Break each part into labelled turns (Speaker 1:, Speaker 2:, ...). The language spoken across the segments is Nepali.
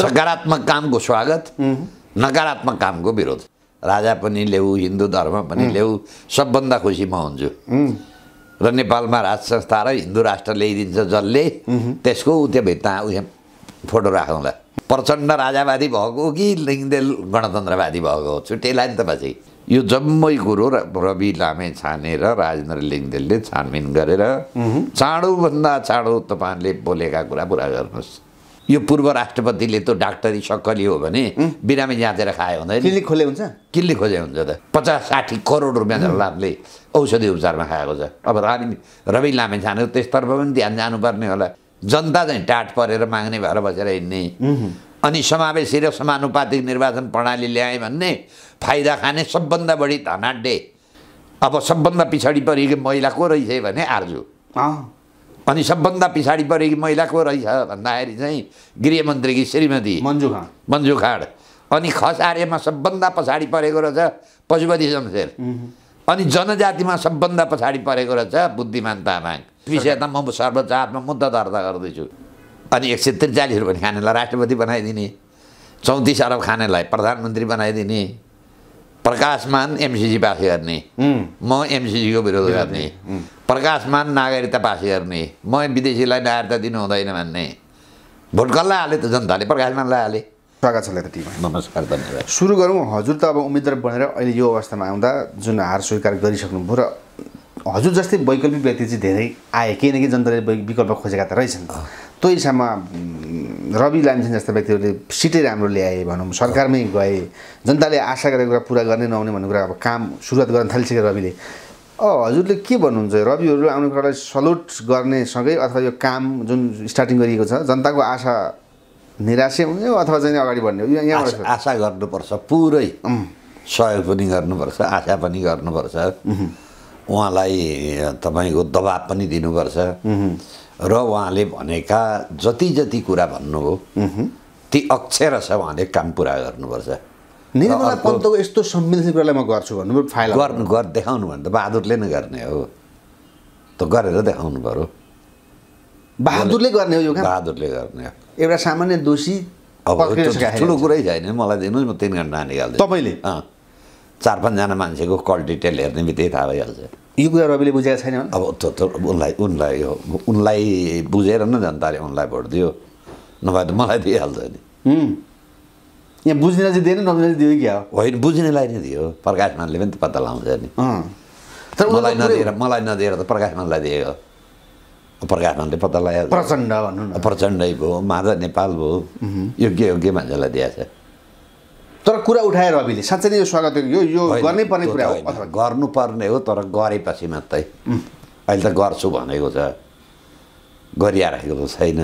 Speaker 1: सकारात्मक कामको स्वागत नकारात्मक कामको विरोध राजा पनि ल्याऊ हिन्दू धर्म पनि ल्याऊ सबभन्दा खुसी म हुन्छु र नेपालमा राज संस्था र हिन्दू राष्ट्र ल्याइदिन्छ जसले त्यसको त्यो भित्ता उयो फोटो राखौँला प्रचण्ड राजावादी भएको कि लिङ्गदेल गणतन्त्रवादी भएको छुट्टैला नि त तपाईँ यो जम्मै कुरो र रवि लामे छानेर राजेन्द्र लिङ्गदेलले छानबिन गरेर चाँडोभन्दा चाँडो तपाईँले बोलेका कुरा पुरा गर्नुहोस् यो पूर्व राष्ट्रपतिले त्यो डाक्टरी सक्कली हो भने बिरामी जाँचेर खायो हुँदैन किल्ली खोले हुन्छ किल्ली खोजे हुन्छ त पचास साठी करोड रुपियाँ लाभले औषधि उपचारमा खाएको छ अब रानी रवि लामे छाने त्यसतर्फ पनि ध्यान जानुपर्ने होला जनता चाहिँ टाट परेर माग्ने भएर बसेर हिँड्ने अनि समावेशी र समानुपातिक निर्वाचन प्रणाली ल्याए भन्ने फाइदा खाने सबभन्दा बढी धनाड्डे अब सबभन्दा पछाडि परेको महिला को रहेछ भने आर्जु अनि सबभन्दा पछाडि परेकी महिला को रहेछ भन्दाखेरि चाहिँ गृहमन्त्रीकी श्रीमती मन्जु खाँड मन्जु खाँड अनि खस आर्यमा सबभन्दा पछाडि परेको रहेछ पशुपति शमशेर अनि जनजातिमा सबभन्दा पछाडि परेको रहेछ बुद्धिमान तामाङ विषय त म सर्वोच्च हातमा मुद्दा दर्ता गर्दैछु अनि एक सय त्रिचालिस रुपियाँ खानेलाई राष्ट्रपति बनाइदिने चौतिस अरब खानेलाई प्रधानमन्त्री बनाइदिने प्रकाशमान एमसिसी पास गर्ने म एमसिसीको विरोध गर्ने प्रकाशमान नागरिकता पास गर्ने म विदेशीलाई नागरिकता दिनु हुँदैन भन्ने भोट कसलाई हाले त जनताले प्रकाशमान हाले स्वागत छ नमस्कार धन्यवाद
Speaker 2: सुरु गरौँ हजुर त अब उम्मेद्वार बनेर अहिले यो अवस्थामा आउँदा जुन हार स्वीकार गरिसक्नुभयो र हजुर जस्तै वैकल्पिक व्यक्ति चाहिँ धेरै आए किनकि जनताले विकल्प खोजेका त रहेछन् त्यो हिसाबमा रवि लान्छन् जस्ता व्यक्तिहरूले सिटै राम्रो ल्याए भनौँ सरकारमै गए जनताले आशा गरेको कुरा पुरा गर्ने नहुने भन्ने कुरा अब काम सुरुवात गर्न थालिसक्यो रविले हजुरले के भन्नुहुन्छ रविहरू कुरालाई सल्युट गर्ने सँगै अथवा यो काम जुन स्टार्टिङ गरिएको छ जनताको आशा निराशै हुने अथवा चाहिँ अगाडि बढ्ने यहाँ
Speaker 1: आशा गर्नुपर्छ पुरै सहयोग पनि गर्नुपर्छ आशा पनि गर्नुपर्छ उहाँलाई तपाईँको दबाब पनि दिनुपर्छ र उहाँले भनेका जति जति कुरा भन्नुभयो ती अक्षर छ उहाँले काम पुरा गर्नुपर्छ निर्मला पन्तको यस्तो संवेदनशील कुरालाई म गर्छु भन्नु फाइल गर्नु गर देखाउनु भने त बहादुरले नै गर्ने हो त गरेर देखाउनु पऱ्यो बहादुरले गर्ने हो यो बहादुरले गर्ने हो एउटा सामान्य दोषी अब ठुलो कुरै छैन मलाई दिनुहोस् म तिन घन्टा निकाल्छु तपाईँले चार पाँचजना मान्छेको कल डिटेल हेर्ने बित्तिकै थाहा भइहाल्छ यो कुरा रविले बुझेको छैन अब उनलाई उनलाई उनलाई बुझेर न जनताले उनलाई भोट दियो नभए त मलाई दिइहाल्छ नि यहाँ बुझ्नेलाई चाहिँ दिएन नबुझ्ने दियो क्या होइन बुझ्नेलाई नै दियो प्रकाश मानले पनि पत्ता लगाउँछ नि तर मलाई नदिएर मलाई नदिएर त प्रकाश मानलाई दियो प्रकाश मानले पत्ता लगायो प्रचण्ड भन्नु न प्रचण्डै भयो माधव नेपाल भयो योग्य योग्य मान्छेलाई दिएछ तर कुरा उठाएर रविले साँच्चै नै यो स्वागत यो यो गर्नै पर्ने कुरा हो गर्नुपर्ने हो तर गरेपछि मात्रै अहिले त गर्छु भनेको छ गरिराखेको त छैन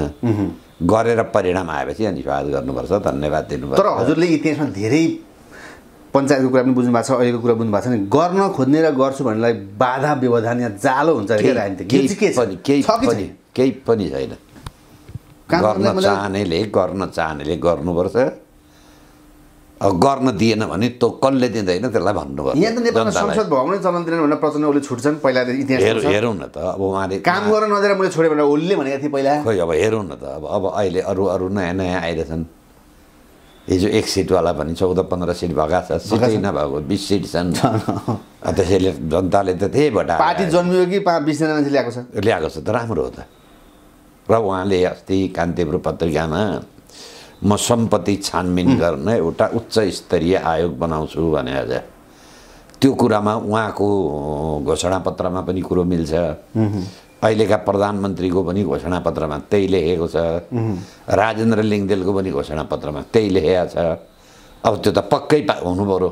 Speaker 1: गरेर परिणाम आएपछि अनि स्वागत गर्नुपर्छ धन्यवाद दिनुपर्छ तर हजुरले
Speaker 2: इतिहासमा धेरै पञ्चायतको कुरा पनि बुझ्नु भएको छ अहिलेको कुरा बुझ्नु भएको छ नि गर्न खोज्ने र गर्छु भन्नेलाई बाधा व्यवधान या जालो हुन्छ
Speaker 1: केही पनि छैन गर्न चाहनेले गर्न चाहनेले गर्नुपर्छ गर्न दिएन भने त्यो कसले दिँदैन त्यसलाई भन्नुभयो यहाँ त संसद
Speaker 2: भवनै चलन दिएन भने प्रचण्ड उसले छुट्छन् पहिला हेरौँ
Speaker 1: न त अब उहाँले काम
Speaker 2: गर्न नदिएर मैले छोडेँ भनेर उसले भनेको थिएँ पहिला
Speaker 1: खोइ अब हेरौँ न त अब अब अहिले अरू अरू नयाँ नयाँ आइरहेछन् हिजो एक सिटवाला भने चौध पन्ध्र सिट भएका छ सिटै नभएको बिस सिट छन् त्यसैले जनताले त त्यही भटा पार्टी
Speaker 2: जन्मियो कि पाँच बिसजना मान्छे ल्याएको छ
Speaker 1: ल्याएको छ त राम्रो हो त र उहाँले अस्ति कान्तिपुर पत्रिकामा म सम्पत्ति छानबिन गर्न एउटा उच्च स्तरीय आयोग बनाउँछु भने आज त्यो कुरामा उहाँको घोषणापत्रमा पनि कुरो मिल्छ
Speaker 3: अहिलेका
Speaker 1: प्रधानमन्त्रीको पनि घोषणापत्रमा त्यही लेखेको
Speaker 3: छ
Speaker 1: राजेन्द्र लिङ्गदेलको पनि घोषणापत्रमा त्यही लेखेको छ अब त्यो त पक्कै पा हुनु पऱ्यो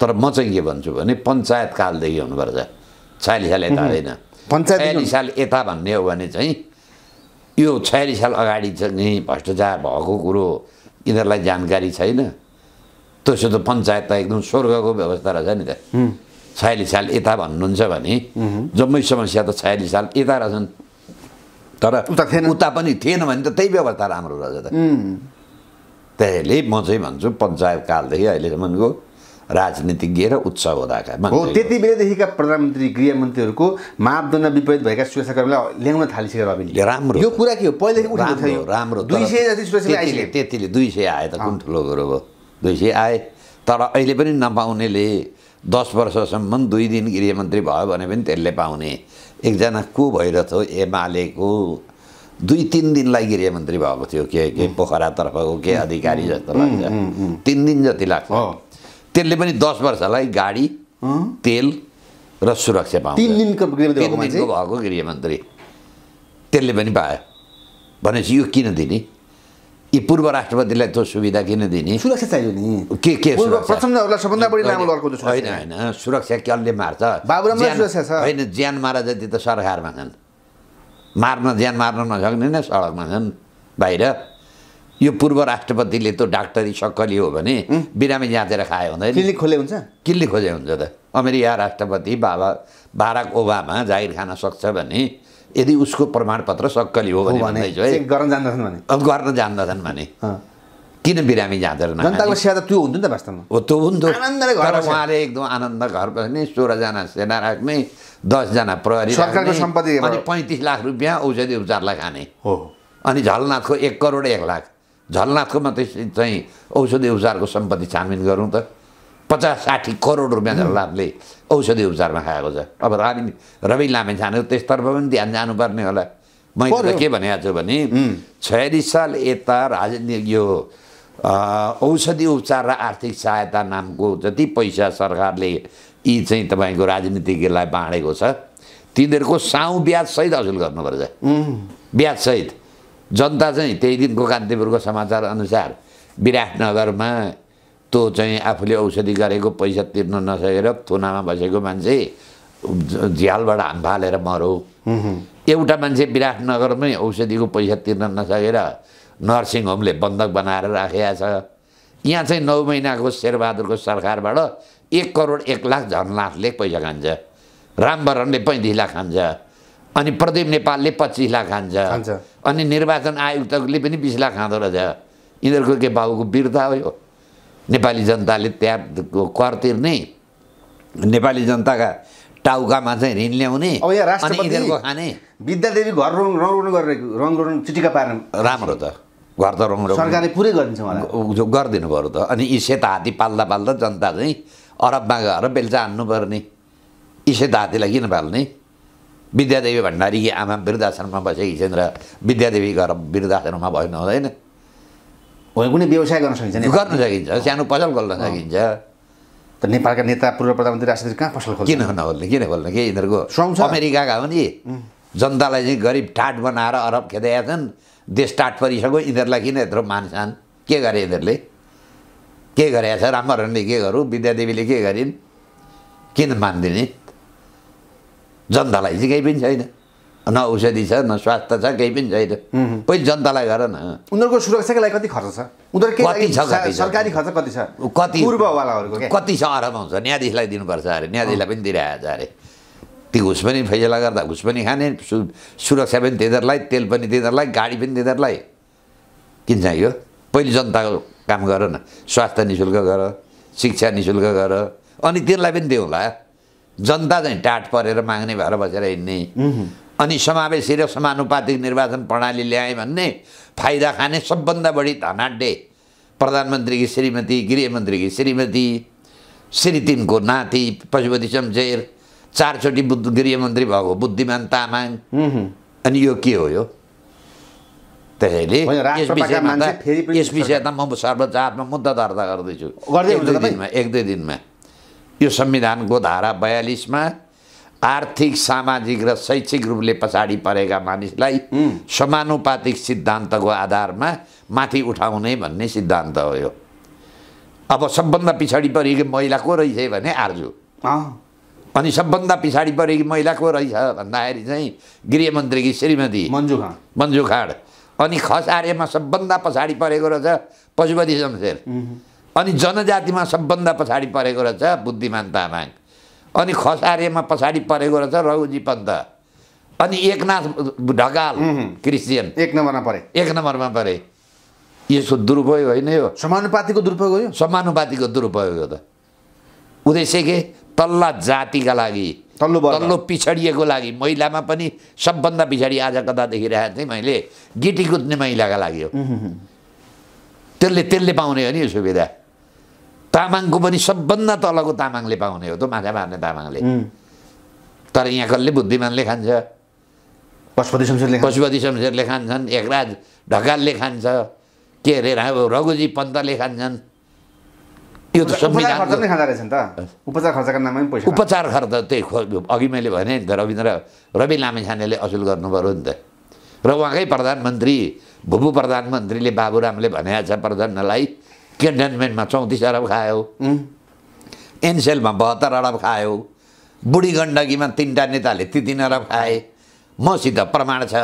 Speaker 1: तर म चाहिँ के भन्छु भने पञ्चायत कालदेखि हुनुपर्छ छयालिस साल यता होइन पञ्चायत साल यता भन्ने हो भने चाहिँ यो छयालिस साल अगाडि चाहिँ भ्रष्टाचार भएको कुरो यिनीहरूलाई जानकारी छैन त्यसो त पञ्चायत त एकदम स्वर्गको व्यवस्था रहेछ नि त छयालिस साल यता भन्नुहुन्छ भने जम्मै समस्या त छयालिस साल यता रहेछन् तर उता थिएन उता पनि थिएन भने त त्यही व्यवस्था राम्रो रहेछ त त्यसले म चाहिँ भन्छु पञ्चायत कालदेखि अहिलेसम्मको राजनीतिज्ञ र उच्च हुँदाका हो
Speaker 2: त्यति बेलादेखिका प्रधानमन्त्री गृहमन्त्रीहरूको मापदण्ड विपरीत भएका सुरक्षाकर्मीलाई
Speaker 1: ल्याउन थालिसक्यो राम्रो यो कुरा के हो पहिले राम्रो दुई सय जति सुरक्षा त्यतिले दुई सय आए त कुन ठुलो कुरो हो दुई सय आए तर अहिले पनि नपाउनेले दस वर्षसम्म दुई दिन गृहमन्त्री भयो भने पनि त्यसले पाउने एकजना को भइरहेको एमालेको दुई तिन दिनलाई गृहमन्त्री भएको थियो के के पोखरातर्फको के अधिकारी जस्तो लाग्छ तिन दिन जति लाग्छ त्यसले पनि दस वर्षलाई गाडी तेल र सुरक्षा पाउँछ तिन दिनको भएको गृहमन्त्री त्यसले पनि पायो भनेपछि यो किन दिने यी पूर्व राष्ट्रपतिलाई त्यो सुविधा किन दिने सुरक्षा चाहियो नि के के प्रचण्डहरूलाई सबभन्दा बढी लामो लड्को होइन होइन सुरक्षा कसले मार्छ बाबुरामलाई सुरक्षा छ होइन ज्यान मार जति त सरकारमा छन् मार्न ज्यान मार्न नसक्ने नै सडकमा छन् बाहिर यो पूर्व राष्ट्रपतिले त डाक्टरी सक्कली हो भने बिरामी जाँचेर खायो हुँदैन किल्ली खोले हुन्छ किल्ली खोजे हुन्छ त अमेरिका राष्ट्रपति बाबा बाराक ओबामा जाहिर खान सक्छ भने यदि उसको प्रमाणपत्र सक्कली हो भने गर्न जान्दछन् भने गर्न जान्दछन् भने किन बिरामी जाँदैन जनताको
Speaker 2: सेवा त त्यो हुन्थ्यो नि त वास्तवमा
Speaker 1: हो त्यो हुन्थ्यो उहाँले एकदम आनन्द घर बस्ने सोह्रजना सेना राख्ने दसजना प्रहरी सरकारको सम्पत्ति अनि पैँतिस लाख रुपियाँ औषधि उपचारलाई खाने हो अनि झलनाथको एक करोड एक लाख झलनाथको मात्रै चाहिँ औषधि उपचारको सम्पत्ति छानबिन गरौँ त पचास साठी करोड रुपियाँ झलनाथले औषधि उपचारमा खाएको छ अब रानी रवि लामे छानेको त्यसतर्फ पनि ध्यान जानुपर्ने होला मैले के भनेको छु भने छयालिस साल यता राजनीति यो औषधि उपचार र आर्थिक सहायता नामको जति पैसा सरकारले यी चाहिँ तपाईँको राजनीतिज्ञलाई बाँडेको छ तिनीहरूको साउ ब्याजसहित असुल गर्नुपर्छ ब्याजसहित जनता चाहिँ त्यही दिनको कान्तिपुरको समाचार अनुसार विराटनगरमा त्यो चाहिँ आफूले औषधि गरेको पैसा तिर्न नसकेर थुनामा बसेको मान्छे झ्यालबाट फालेर मरौ एउटा मान्छे विराटनगरमै औषधिको पैसा तिर्न नसकेर नर्सिङ होमले बन्धक बनाएर राखेको छ यहाँ चाहिँ नौ महिनाको शेरबहादुरको सरकारबाट एक करोड एक लाख झन लाखले पैसा खान्छ रामवरणले पैँतिस लाख खान्छ अनि प्रदीप नेपालले पच्चिस लाख खान्छ अनि निर्वाचन आयुक्तले पनि बिस लाख खाँदो रहेछ यिनीहरूको के बाबुको वीरता हो नेपाली जनताले त्यहाँ कर तिर्ने नेपाली जनताका टाउकामा चाहिँ ऋण ल्याउने अनि
Speaker 2: खाने विद्यादेवी घर रङ रङ्गरुङ गरेर रङ चिटिका पार्न
Speaker 1: राम्रो त घर त रङ सरकारले पुरै गरिदिन्छ गरिदिनु पऱ्यो त अनि यी सेता हात्ती पाल्दा पाल्दा जनता चाहिँ अरबमा गएर हान्नु पर्ने यी सेता हात्तीलाई किन पाल्ने विद्यादेवी कि आमा वृद्धाश्रममा बसे हिजेन्द्र विद्यादेवी गएर वृद्धाश्रममा भएन हुँदैन कुनै व्यवसाय गर्न सकिन्छ गर्न सकिन्छ सानो पसल खोल्न सकिन्छ त नेपालका नेता पूर्व प्रधानमन्त्री राष्ट्रपति कहाँ पसल खोल्छ किन नखोल्ने किन खोल्ने के यिनीहरूको अमेरिकाका हो नि जनतालाई चाहिँ गरिब टाट बनाएर अरब खेदाएका छन् देश टाट परिसक्यो यिनीहरूलाई किन यत्रो मान्छन् के गरे यिनीहरूले के गरेछ रामहरणले के गरौँ विद्यादेवीले के गरिन् किन मान्दिने जनतालाई चाहिँ केही पनि छैन न औषधि छ न स्वास्थ्य छ केही पनि छैन पहिले जनतालाई गर न
Speaker 2: उनीहरूको सुरक्षाको लागि कति खर्च छ
Speaker 1: उनीहरूको कति छ
Speaker 2: सरकारी खर्च कति छ कति पूर्ववालाहरूको
Speaker 1: कति छ अरब आउँछ न्यायाधीशलाई दिनुपर्छ अरे न्यायाधीशलाई पनि दिइरहेको छ अरे ती घुस पनि फैसला गर्दा घुस पनि खाने सुरक्षा पनि तिनीहरूलाई तेल पनि तिनीहरूलाई गाडी पनि तिनीहरूलाई किन यो पहिले जनताको काम गर न स्वास्थ्य नि शुल्क गर शिक्षा नि शुल्क गर अनि त्यसलाई पनि दिउँला जनता चाहिँ टाट परेर माग्ने भएर बसेर हिँड्ने अनि समावेशी र समानुपातिक निर्वाचन प्रणाली ल्याएँ भन्ने फाइदा खाने सबभन्दा बढी धनाड्डे प्रधानमन्त्रीकी श्रीमती गृहमन्त्रीकी श्रीमती श्री तिनको नाति पशुपति शमशेर चारचोटि बुद्ध गृहमन्त्री भएको बुद्धिमान तामाङ अनि यो के हो यो त्यसैले यस विषयमा यस विषय त म सर्वचारमा मुद्दा दर्ता गर्दैछु एक दुई दिनमा यो संविधानको धारा बयालिसमा आर्थिक सामाजिक र शैक्षिक रूपले पछाडि परेका मानिसलाई समानुपातिक सिद्धान्तको आधारमा माथि उठाउने भन्ने सिद्धान्त हो यो अब सबभन्दा पछाडि परेकी महिला को रहेछ भने आर्जु अनि सबभन्दा पछाडि परेकी महिला को रहेछ भन्दाखेरि चाहिँ गृहमन्त्रीकी श्रीमती मन्जु खाँड मन्जु खाँड अनि खस आर्यमा सबभन्दा पछाडि परेको रहेछ पशुपति शमशेर अनि जनजातिमा सबभन्दा पछाडि परेको रहेछ बुद्धिमान तामाङ अनि खसारेमा पछाडि परेको रहेछ रघुजी पन्त अनि एकनाथ ढकाल क्रिस्चियन एक नम्बरमा परे एक नम्बरमा परे यसो दुरुपयोग होइन यो समानुपातिको दुरुपयोग हो समानुपातिको दुरुपयोग हो त उद्देश्य के तल्ला जातिका लागि तल्लो तल्लो पिछडिएको लागि महिलामा पनि सबभन्दा पछाडि आज कता देखिरहेको थिएँ मैले गिटी कुद्ने महिलाका लागि हो त्यसले त्यसले पाउने हो नि यो सुविधा तामाङको पनि सबभन्दा तलको तामाङले पाउने हो त माछा मार्ने तामाङले तर यहाँ कसले बुद्धिमानले खान्छ पशुपति शमशेरले पशुपति शमशेरले खान्छन् एकराज ढकालले खान्छ के अरे रघुजी पन्तले खान्छन् यो त त उपचार खर्चको नाममा उपचार खर्च त्यही खो अघि मैले भने नि त रविन्द्र रवि लामिछानेले असुल गर्नु पऱ्यो नि त र उहाँकै प्रधानमन्त्री भुपु प्रधानमन्त्रीले बाबुरामले भनेको छ प्रधानलाई क्यान्टोनमेन्टमा चौतिस अरब खायो एनसेलमा बहत्तर अरब खायो बुढी गण्डकीमा तिनवटा नेताले ती तिन अरब खाए मसित प्रमाण छ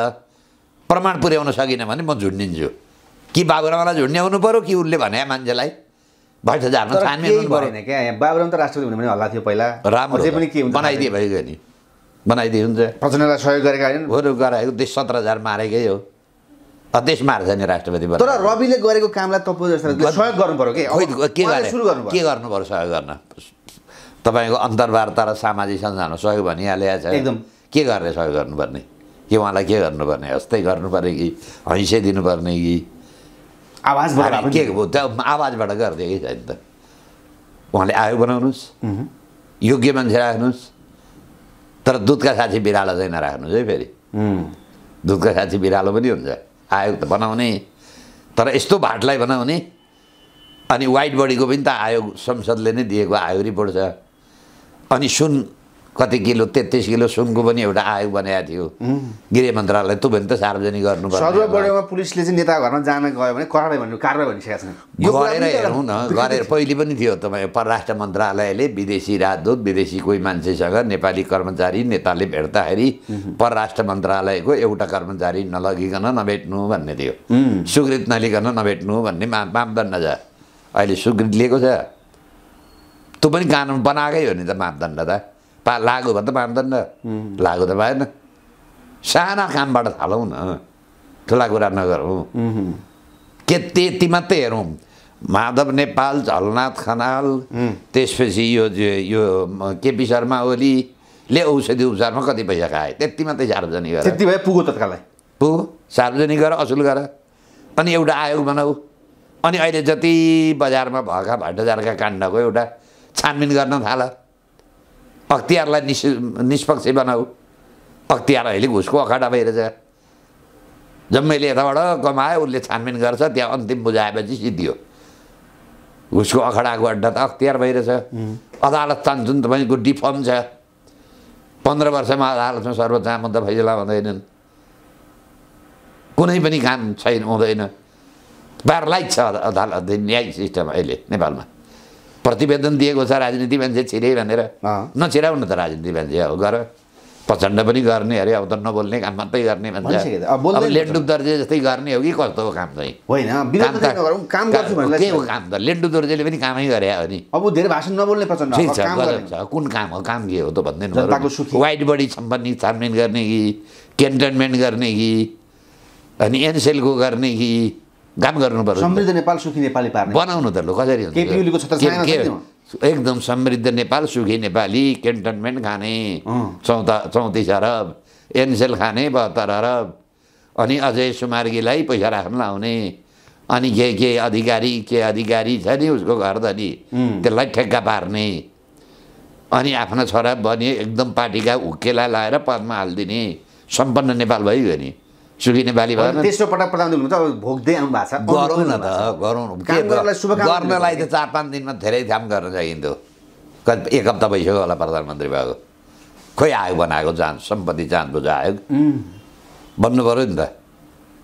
Speaker 1: प्रमाण पुर्याउन सकिनँ भने म झुन्डिन्छु कि बाबुरामालाई झुन्ड्याउनु पऱ्यो कि उसले भने मान्छेलाई परेन
Speaker 2: क्या बाबुराम त हल्ला थियो पहिला
Speaker 1: राम्रो बनाइदिए भइगयो नि बनाइदिए हुन्छ प्रचण्डलाई सहयोग गरेका होइन गराएको देश सत्र हजार मारेकै हो त्यसमा हार्छ नि राष्ट्रपति तर
Speaker 2: रविले गरेको कामलाई सहयोग गर्नु पर्यो के गर्नु के पऱ्यो
Speaker 1: सहयोग गर्न तपाईँको अन्तर्वार्ता र सामाजिक सञ्जालमा सहयोग छ एकदम के गरेर सहयोग गर्नुपर्ने कि उहाँलाई के गर्नुपर्ने हस्तै गर्नुपर्ने कि हैँसै दिनुपर्ने कि आवाजबाट के आवाजबाट गरिदियो कि छैन त उहाँले आयोग बनाउनुहोस् योग्य मान्छे राख्नुहोस् तर दुधका साथी बिरालो चाहिँ नराख्नुहोस् है फेरि दुधका साथी बिरालो पनि हुन्छ आयोग त बनाउने तर यस्तो भाटलाई बनाउने अनि वाइट बडीको पनि त आयोग संसदले नै दिएको आयोग रिपोर्ट छ अनि सुन कति किलो तेत्तिस किलो सुनको पनि एउटा आयोग बनाएको थियो गृह मन्त्रालय त्यो भने त सार्वजनिक गर्नु सर्वबडेमा
Speaker 2: पुलिसले चाहिँ नेता घरमा जान गयो भने कराई भन्नु कारवाही भनिसकेका छन्
Speaker 1: गरेर हेरौँ न गरेर पहिले पनि थियो तपाईँ परराष्ट्र मन्त्रालयले विदेशी राजदूत विदेशी कोही मान्छेसँग नेपाली कर्मचारी नेताले भेट्दाखेरि परराष्ट्र मन्त्रालयको एउटा कर्मचारी नलगिकन नभेट्नु भन्ने थियो स्वीकृत नलिकन नभेट्नु भन्ने मा मापदण्ड छ अहिले स्वीकृत लिएको छ त्यो पनि कानुन बनाएकै हो नि त मापदण्ड त पा लाग्यो भने त मार्दैन लाग्यो त भएन साना कामबाट थालौँ न ठुला कुरा नगरौँ के त्यति मात्रै हेरौँ माधव नेपाल झलनाथ खनाल त्यसपछि यो यो केपी शर्मा ओलीले औषधि उपचारमा कति पैसा खाए त्यति मात्रै सार्वजनिक गर त्यति भए पुगो तत्कालै पुगो सार्वजनिक गर असुल गर अनि एउटा आयोग बनाऊ अनि अहिले जति बजारमा भएका भट्टजारका काण्डको एउटा छानबिन गर्न थाल अख्तियारलाई निस् निष्पक्ष बनाऊ अख्तियार अहिले घुसको अखाडा भइरहेछ जम्मैले यताबाट कमायो उसले छानबिन गर्छ त्यहाँ अन्तिम बुझाएपछि सिद्धियो घुसको अखाडाको अड्डा त अख्तियार भइरहेछ अदालत तान्छन् तपाईँको डिफर्म छ पन्ध्र वर्षमा अदालतमा सर्वोच्च त फैसला हुँदैनन् कुनै पनि काम छैन हुँदैन प्यारालाइज छ अदालत न्यायिक सिस्टम अहिले नेपालमा प्रतिवेदन दिएको छ राजनीति मान्छे छिरे भनेर नछिराउ त राजनीति मान्छे अब गर प्रचण्ड पनि गर्ने अरे अब त नबोल्ने काम मात्रै गर्ने मान्छे अब दर्जे जस्तै गर्ने हो कि कस्तो हो काम चाहिँ
Speaker 2: होइन काम के हो काम
Speaker 1: त लेन्डु दर्जेले पनि कामै गरे हो नि अब धेरै
Speaker 2: भाषण नबोल्ने प्रचण्ड
Speaker 1: कुन काम हो काम के हो त भन्दैन वाइट बडी छम्पनी छानबिन गर्ने कि क्यान्टनमेन्ट गर्ने कि अनि एनसेलको गर्ने कि घाम गर्नु पर्छ समृद्ध नेपाल सुखी नेपाली पार्ने बनाउनु त लु कसरी एकदम समृद्ध नेपाल सुखी नेपाली केन्टोनमेन्ट खाने चौता चौतिस अरब एनसेल खाने बहत्तर अरब अनि अझै सुमार्गीलाई पैसा राख्न लाउने अनि के के अधिकारी के अधिकारी छ नि उसको घर नि त्यसलाई ठेक्का पार्ने अनि आफ्ना छोरा बने एकदम पार्टीका हुक्केलाई लाएर पदमा हालिदिने सम्पन्न नेपाल भइगयो नि चुकिने बाली भएन
Speaker 2: तेस्रो पटक प्रधानमन्त्री हुनुहुन्छ भोग्दै आउनु छ गरौँ न त
Speaker 1: गरौँ गर्नलाई त चार पाँच दिनमा धेरै काम गर्न कति एक हप्ता भइसक्यो होला प्रधानमन्त्री भएको खोइ आयोग बनाएको जाँच सम्पत्ति जाँच बुझ आयोग भन्नु पऱ्यो नि त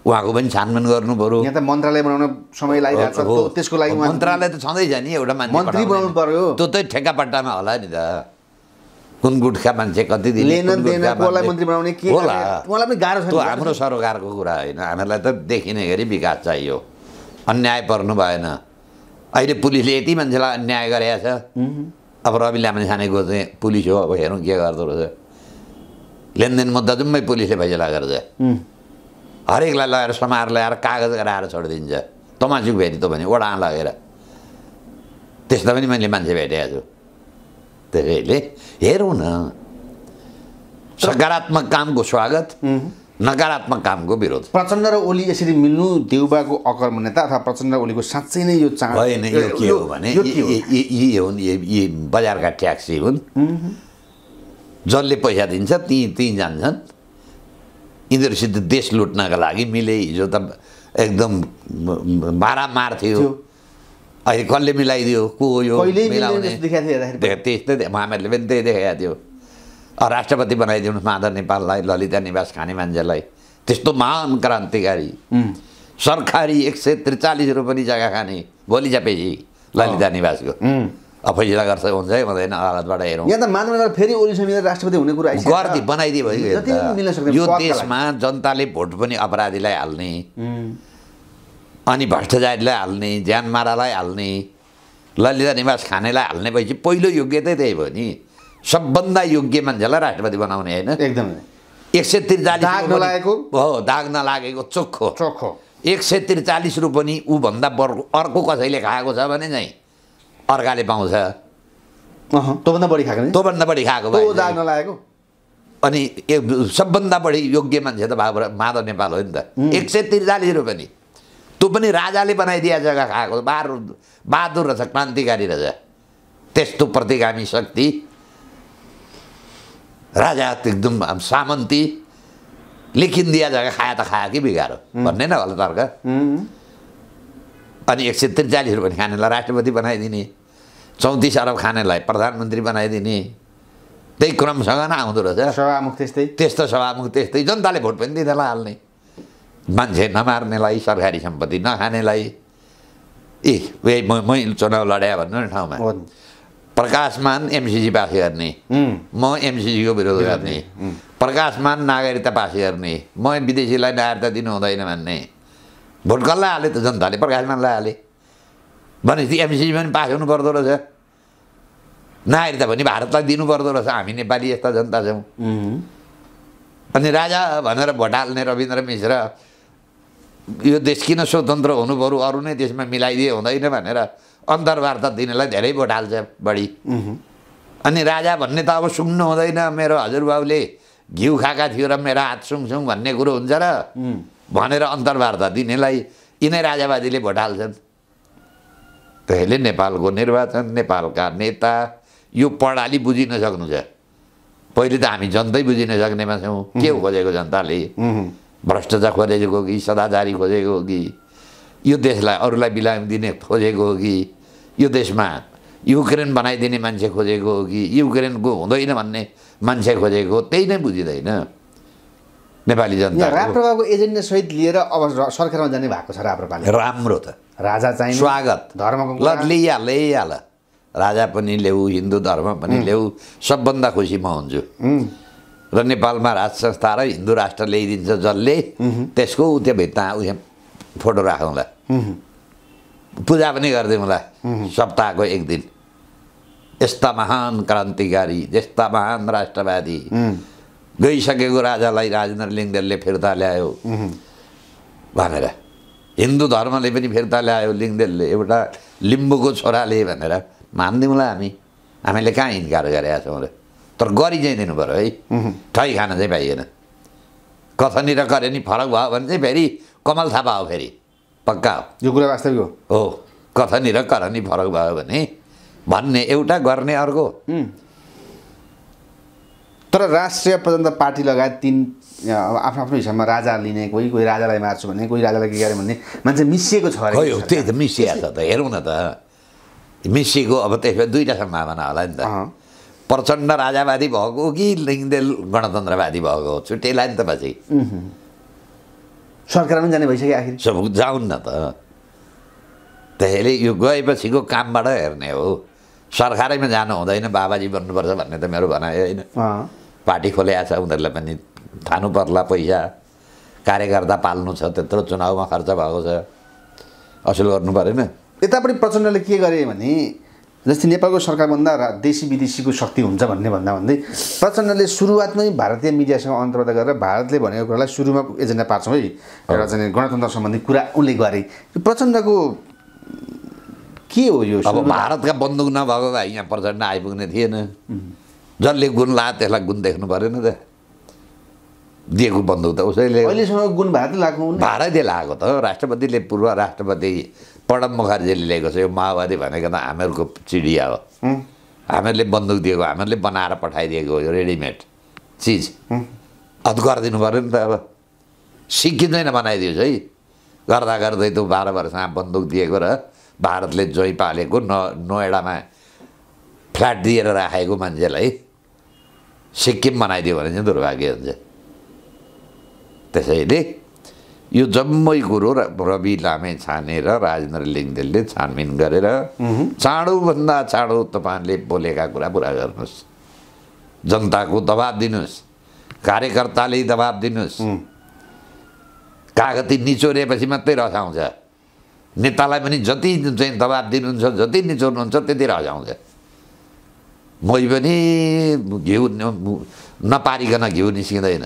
Speaker 1: उहाँको पनि छानबिन गर्नु पऱ्यो यहाँ त मन्त्रालय बनाउन समय लागिरहेको छ त्यसको लागि मन्त्रालय त छँदैछ नि एउटा मान्छे मन्त्री बनाउनु पऱ्यो त्यो त पट्टामा होला नि त कुन गुटखा मान्छे कति दिने हाम्रो सरकारको कुरा होइन हामीहरूलाई त देखिने गरी विकास चाहियो अन्याय पर्नु भएन अहिले पुलिसले यति मान्छेलाई अन्याय गरेको छ अब रवि लामा छानेको चाहिँ पुलिस हो अब हेरौँ के गर्दो रहेछ लेनदेन मुद्दा जम्मै पुलिसले फैसला गर्छ हरेकलाई लगाएर समाएर लगाएर कागज गराएर छोडिदिन्छ तमासु भेटी त भने ओडा लगेर त्यस्तो पनि मैले मान्छे भेटेको छु त्यसैले हेरौँ न सकारात्मक कामको स्वागत नकारात्मक कामको विरोध
Speaker 2: प्रचण्ड र ओली यसरी मिल्नु देउबाको अकर्मण्यता अथवा प्रचण्ड ओलीको साँच्चै नै यो चाड होइन यो के हो भने यी
Speaker 1: हुन् यी बजारका ट्याक्सी हुन् जसले पैसा दिन्छ ती ती जान्छन् यिनीहरूसित देश लुट्नका लागि मिले हिजो त एकदम मारामार थियो अहिले कसले मिलाइदियो को यो त्यस्तै उहाँहरूले पनि त्यही देखाएको थियो राष्ट्रपति बनाइदिनु माधव नेपाललाई ललिता निवास खाने मान्छेलाई त्यस्तो महान क्रान्तिकारी सरकारी एक सय त्रिचालिस रुपियाँ जग्गा खाने भोलि चापेजी ललिता निवासको अब फैसला गर्छ हुन्छ है हुँदैन अदालतबाट हेरौँ यहाँ
Speaker 2: त मानव फेरि राष्ट्रपति हुने कुरा गर्दी बनाइदिए भइगयो यो देशमा
Speaker 1: जनताले भोट पनि अपराधीलाई हाल्ने अनि भ्रष्टाचारीलाई हाल्ने ज्यानमारालाई हाल्ने ललिता निवास खानेलाई हाल्ने भएपछि पहिलो योग्यतै त्यही भयो नि सबभन्दा योग्य मान्छेलाई राष्ट्रपति बनाउने होइन एकदम एक सय त्रिचालिस नलागेको हो दाग नलागेको चोखो चोखो एक सय त्रिचालिस रु पनि ऊभन्दा बर् अर्को कसैले खाएको छ भने चाहिँ अर्काले पाउँछ तँभन्दा बढी खाएको तँभन्दा बढी खाएको भयो दाग नलागेको अनि सबभन्दा बढी योग्य मान्छे त भाव माधव नेपाल हो नि त एक सय त्रिचालिस रुपियाँ पनि त्यो पनि राजाले बनाइदिए जग्गा खाएको बहादुर बहादुर रहेछ क्रान्तिकारी रहेछ त्यस्तो प्रतिगामी शक्ति राजा एकदम सामन्ती लेखिन्दिया जग्गा खाया त खायो कि बिगारो भन्ने न होला तर्क अनि एक सय त्रिचालिस रुपियाँ खानेलाई राष्ट्रपति बनाइदिने चौतिस अरब खानेलाई प्रधानमन्त्री बनाइदिने त्यही क्रमसँग नै आउँदो रहेछ सभामुख त्यस्तै त्यस्तो सभामुख त्यस्तै जनताले भोट पनि दिँदैन हाल्ने मान्छे नमार्नेलाई सरकारी सम्पत्ति नखानेलाई ए वे म मै चुनाव लड्या भन्नु नि ठाउँमा प्रकाशमान एमसिसी पास गर्ने म एमसिसीको विरोध गर्ने प्रकाशमान नागरिकता पास गर्ने म विदेशीलाई नागरिकता दिनु हुँदैन भन्ने भोट कसलाई हाले त जनताले प्रकाशमानलाई हाले भनेपछि एमसिसी पनि पास हुनु पर्दो रहेछ नागरिकता भने भारतलाई दिनुपर्दो रहेछ हामी नेपाली यस्ता जनता छौँ अनि राजा भनेर भोट हाल्ने रविन्द्र मिश्र यो देश किन स्वतन्त्र हुनु बरु अरू नै देशमा मिलाइदिए हुँदैन भनेर अन्तर्वार्ता दिनेलाई धेरै भोट हाल्छ बढी अनि राजा भन्ने त अब सुन्नु हुँदैन मेरो हजुरबाउले घिउ खाएका थियो र मेरो हात सुङसुङ भन्ने कुरो हुन्छ र भनेर अन्तर्वार्ता दिनेलाई यिनै राजावादीले भोट हाल्छन् त्यसले नेपालको निर्वाचन नेपालका नेता यो प्रणाली बुझिन सक्नु छ पहिले त हामी जनतै बुझिन सक्नेमा छौँ के खोजेको जनताले भ्रष्टाचार खोजेको हो कि सदाचारी खोजेको हो कि यो देशलाई अरूलाई बिलाम दिने खोजेको हो कि यो देशमा युक्रेन बनाइदिने मान्छे खोजेको हो कि युक्रेनको हुँदैन भन्ने मान्छे खोजेको त्यही नै बुझिँदैन नेपाली जनता राप्रपाको
Speaker 2: एजेन्डा सहित लिएर अब सरकारमा जाने भएको छ राप्रपाले
Speaker 1: राम्रो त राजा चाहिँ स्वागत धर्मको लड लिइहाल लिइहाल राजा पनि ल्याऊ हिन्दू धर्म पनि ल्याऊ सबभन्दा खुसी म हुन्छु र नेपालमा राज संस्था र हिन्दू राष्ट्र ल्याइदिन्छ जसले त्यसको त्यो भित्ता फोटो राखौँला पूजा पनि गरिदिउँला सप्ताहको एक दिन यस्ता महान क्रान्तिकारी यस्ता महान राष्ट्रवादी गइसकेको राजालाई राजेन्द्र लिङ्गदेलले फिर्ता ल्यायो भनेर हिन्दू धर्मले पनि फिर्ता ल्यायो लिङ्गदेलले एउटा लिम्बूको छोराले भनेर मानिदिउँला हामी हामीले कहाँ इन्कार गरेका छौँ र तर गरी चाहिँ दिनु पऱ्यो है ठै खान चाहिँ पाइएन कथनी र गरे नि फरक भयो भने चाहिँ फेरि कमल थापा हो फेरि पक्का हो यो कुरा वास्तविक हो हो कथनी र करनी फरक भयो भने भन्ने एउटा गर्ने अर्को
Speaker 2: तर राष्ट्रिय प्रजन्त पार्टी लगायत तिन आफ्नो आफ्नो हिसाबमा राजा लिने कोही कोही राजालाई मार्छु भने कोही राजालाई के गर्यो भन्ने मान्छे मिसिएको छ हो त्यही
Speaker 1: त मिसिया छ त हेरौँ न त मिसिएको अब त्यसमा दुईवटा सम्भावना होला नि त प्रचण्ड राजावादी भएको कि लिङ्गदेल गणतन्त्रवादी भएको हो लाग्यो नि त पछि सरकारमा जाने भइसक्यो आखिर सब जाउन् त त्यसैले यो गएपछिको कामबाट हेर्ने हो सरकारैमा जानु हुँदैन बाबाजी बन्नुपर्छ भन्ने त मेरो भनाइ होइन पार्टी आएको छ उनीहरूलाई पनि थानु पर्ला पैसा कार्यकर्ता पाल्नु छ त्यत्रो चुनावमा खर्च भएको छ असुल गर्नु परेन
Speaker 2: यतापट्टि प्रचण्डले के गरे भने जस्तै नेपालको सरकारभन्दा देशी विदेशीको शक्ति हुन्छ भन्ने भन्दा भन्दै प्रचण्डले सुरुवातमै भारतीय मिडियासँग अन्तर्वार्ता गरेर भारतले भनेको कुरालाई सुरुमा एजेन्डा पार्छौँ है एउटा चाहिँ गणतन्त्र सम्बन्धी कुरा उसले गरे प्रचण्डको
Speaker 1: के हो यो अब भारतका बन्दुक नभएको त यहाँ प्रचण्ड आइपुग्ने थिएन जसले गुण ला त्यसलाई गुण देख्नु परेन त दिएको बन्दुक त उसैले अहिलेसम्म गुण भारत लाग्नु भारतले लगाएको त राष्ट्रपतिले पूर्व राष्ट्रपति प्रणब मुखर्जीले लिएको छ यो माओवादी भनेको त हामीहरूको चिडिया हो हामीहरूले बन्दुक दिएको हामीहरूले बनाएर पठाइदिएको यो रेडिमेड चिज अद गरिदिनु पऱ्यो नि त अब सिकिँदैन बनाइदियोस् है गर्दा गर्दै त बाह्र वर्षमा बन्दुक दिएको र भारतले जोइ पालेको न नोएडामा फ्ल्याट दिएर राखेको मान्छेलाई सिक्किम बनाइदियो भने चाहिँ दुर्भाग्य हुन्छ त्यसैले यो जम्मै कुरो र रवि लामे छानेर राजेन्द्र लिङ्गदेलले छानबिन गरेर चाँडोभन्दा चाँडो तपाईँहरूले बोलेका कुरा पुरा गर्नुहोस् जनताको दबाब दिनुहोस् कार्यकर्ताले दबाब दिनुहोस् कागती निचोरेपछि मात्रै रस आउँछ नेतालाई पनि जति चाहिँ दबाब दिनुहुन्छ जति निचोर्नुहुन्छ त्यति रस आउँछ मै पनि घिउ नपारिकन घिउ निस्किँदैन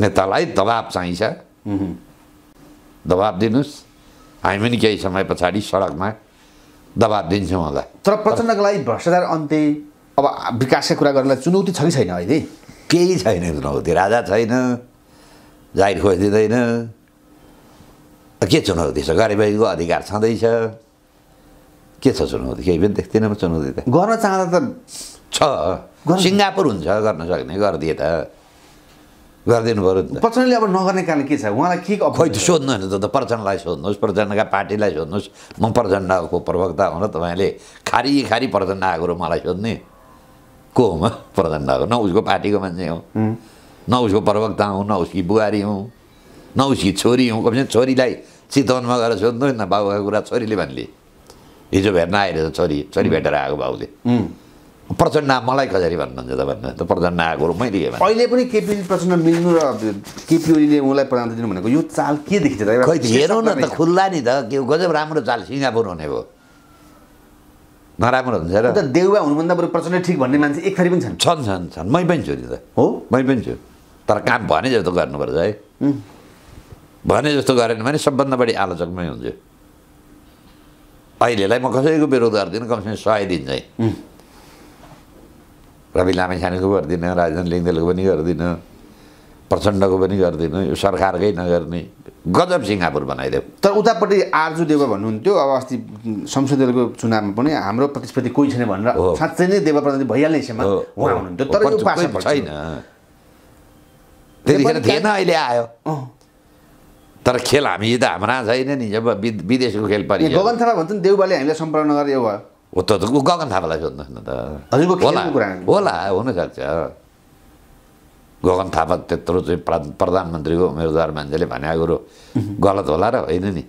Speaker 1: नेतालाई दबाब चाहिन्छ दबाब दिनुहोस् हामी पनि केही समय पछाडि सडकमा दबाब दिन्छौँ होला
Speaker 2: तर प्रचण्डको लागि भ्रष्टाचार अन्त्य अब
Speaker 1: विकासका कुरा गर्नलाई
Speaker 2: चुनौती छ कि छैन
Speaker 1: अहिले केही छैन चुनौती राजा छैन जाहिर खोजिदिँदैन के चुनौती छ गरिबीको अधिकार छँदैछ के छ चुनौती केही पनि देख्दिनँ म चुनौती त गर्न चाहँदा त छ सिङ्गापुर हुन्छ गर्न सक्ने गरिदिए त गरिदिनु पऱ्यो नि प्रचण्डले अब नगर्ने कारण के छ उहाँलाई के खै सोध्नु होइन त प्रचण्डलाई सोध्नुहोस् प्रचण्डका पार्टीलाई सोध्नुहोस् म प्रचण्डको प्रवक्ता हुँ र तपाईँले खारी खारी प्रचण्ड आएको र मलाई सोध्ने को हो म प्रचण्डको न उसको पार्टीको मान्छे हो न उसको प्रवक्ता हुँ न उसकी बुहारी हुँ न उसकी छोरी हुँ कसै छोरीलाई चितवनमा गएर सोध्नुहोस् न बाबुको कुरा छोरीले भन्ने हिजो भेट्न आएर छोरी छोरी भेटेर आएको बाउले प्रचण्ड मलाई कसरी भन्नुहुन्छ त भन्नु त प्रचण्ड आएको मैले
Speaker 2: अहिले पनि केपी प्रचण्ड मिल्नु र केपी ओलीले उसलाई प्रधान दिनु भनेको यो चाल के देखिन्छ खै हेरौँ न त खुल्ला नि त के गजब राम्रो चाल
Speaker 1: सिङ्गापुर हुने भयो नराम्रो हुन्छ र त देउवा हुनुभन्दा बरु प्रचण्ड ठिक भन्ने मान्छे एक थरी पनि छन् छन् छन् छन् मै पनि छु नि त हो मै पनि छु तर काम भने जस्तो गर्नुपर्छ है भने जस्तो गरेन भने सबभन्दा बढी आलोचकमै हुन्छ अहिलेलाई म कसैको विरोध गर्दिनँ कमसेकम सय दिन चाहिँ रवि लामेछानेको गर्दिनँ राजन लिङ्गदेलको पनि गर्दिनँ प्रचण्डको पनि गर्दिनँ यो सरकारकै नगर्ने गजब सिङ्गापुर बनाइदेऊ
Speaker 2: तर उतापट्टि आर्जु देव भन्नुहुन्थ्यो अब अस्ति संसदीयको चुनावमा पनि हाम्रो प्रतिस्पर्धी कोही छैन भनेर साँच्चै नै देव प्रधान भइहाल्ने
Speaker 1: हिसाबमा उहाँ हुनुहुन्थ्यो तर छैन त्यतिखेर थिएन अहिले आयो तर खेल हामी त हाम्रा छैन नि जब विदेशको खेल पऱ्यो
Speaker 2: गगन थापा भन्छन् देउबाले हामीलाई सम्पर्क नगरेर यो भयो
Speaker 1: उता त ऊ गगन थापालाई सोध्नुहोस् न त होला होला हुनसक्छ गगन थापा त्यत्रो चाहिँ प्रधानमन्त्रीको उम्मेदवार मान्छेले भनेको कुरो गलत होला र होइन नि